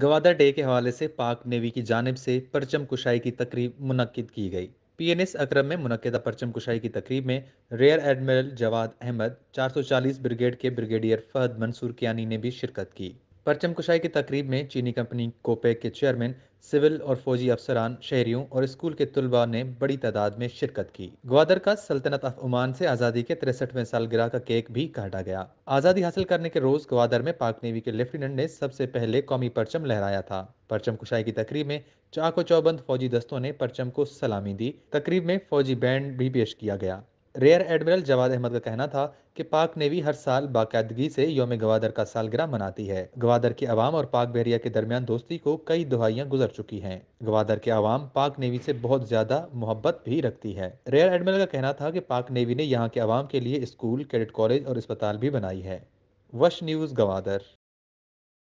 Gwadar day के हवाले से पाक नेवी की जानब से परचम कुशाई की तकरीब मुनद की गई पी एन एस अक्रम में मनदा परचम कुशाई की तकरीब में rear admiral Jawad Ahmed 440 brigade के ब्रिगेडियर फहद मंसूर कियानी ने भी शिरकत की परचम कुशाई की तकरीब में चीनी कंपनी कोपेक के चेयरमैन सिविल और फौजी अफसरान शहरियों और स्कूल के तलबा ने बड़ी तादाद में शिरकत की ग्वादर का सल्तनत अफ उमान से आज़ादी के तिरसठवें सालगिरह का केक भी काटा गया आज़ादी हासिल करने के रोज़ ग्वादर में पाक नेवी के लेफ्टिनेंट ने सबसे पहले कौमी परचम लहराया था परचम कुशाई की तकरीब में चाको चौबंद फौजी दस्तों ने परचम को सलामी दी तकरीब में फौजी बैंड भी पेश किया गया रेयर एडमिरल जवाद अहमद का कहना था कि पाक नेवी हर साल बाकायदगी से योम गवादर का सालगिरह मनाती है गवादर के अवाम और पाक बहरिया के दरमियान दोस्ती को कई दुहाइयाँ गुजर चुकी हैं गवादर के अवाम पाक नेवी से बहुत ज्यादा मोहब्बत भी रखती है रेयर एडमिरल का कहना था कि पाक नेवी ने यहाँ के अवाम के लिए स्कूल कैडेट कॉलेज और अस्पताल भी बनाई है वश न्यूज़ गवादर